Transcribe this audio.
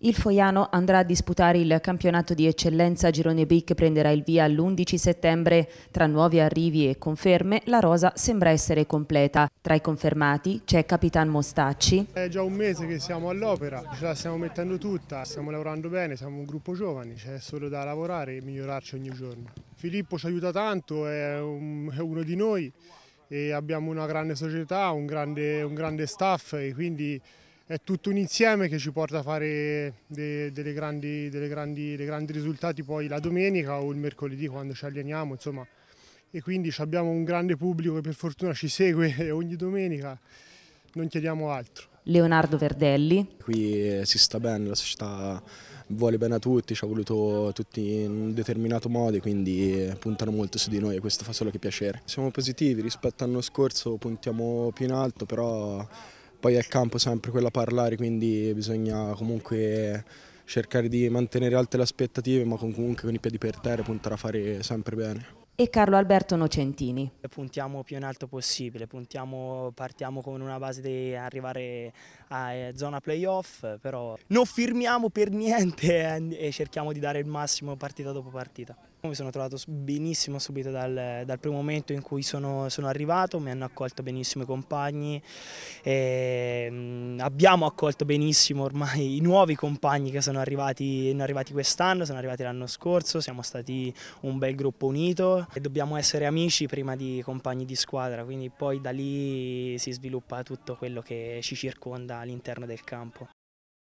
Il Foiano andrà a disputare il campionato di eccellenza Girone B che prenderà il via l'11 settembre. Tra nuovi arrivi e conferme la rosa sembra essere completa. Tra i confermati c'è Capitan Mostacci. È già un mese che siamo all'opera, ce la stiamo mettendo tutta, stiamo lavorando bene, siamo un gruppo giovani, c'è solo da lavorare e migliorarci ogni giorno. Filippo ci aiuta tanto, è, un, è uno di noi e abbiamo una grande società, un grande, un grande staff e quindi è tutto un insieme che ci porta a fare dei, delle grandi, delle grandi, dei grandi risultati poi la domenica o il mercoledì quando ci alleniamo, insomma. E quindi abbiamo un grande pubblico che per fortuna ci segue ogni domenica, non chiediamo altro. Leonardo Verdelli. Qui eh, si sta bene, la società vuole bene a tutti, ci ha voluto tutti in un determinato modo e quindi eh, puntano molto su di noi e questo fa solo che piacere. Siamo positivi rispetto all'anno scorso, puntiamo più in alto, però poi al campo sempre quella a parlare, quindi bisogna comunque cercare di mantenere alte le aspettative, ma comunque con i piedi per terra puntare a fare sempre bene e Carlo Alberto Nocentini. Puntiamo più in alto possibile, puntiamo, partiamo con una base di arrivare a eh, zona playoff, però non firmiamo per niente eh, e cerchiamo di dare il massimo partita dopo partita. Mi sono trovato benissimo subito dal, dal primo momento in cui sono, sono, arrivato, mi hanno accolto benissimo i compagni, mm, abbiamo accolto benissimo ormai i nuovi compagni che sono arrivati, arrivati quest'anno, sono arrivati l'anno scorso, siamo stati un bel gruppo unito, e dobbiamo essere amici prima di compagni di squadra, quindi poi da lì si sviluppa tutto quello che ci circonda all'interno del campo.